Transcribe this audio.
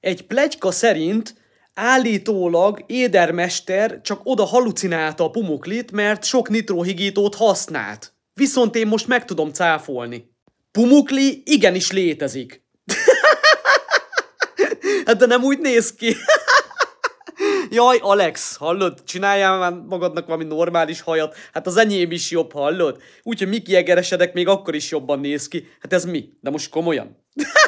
Egy plegyka szerint állítólag édermester csak oda halucinálta a pumuklit, mert sok nitrohigítót használt. Viszont én most meg tudom cáfolni. Pumukli igenis létezik. hát de nem úgy néz ki. Jaj, Alex, hallod? Csináljál már magadnak valami normális hajat. Hát az enyém is jobb, hallod? Úgyhogy mi kiegeresedek, még akkor is jobban néz ki. Hát ez mi? De most komolyan.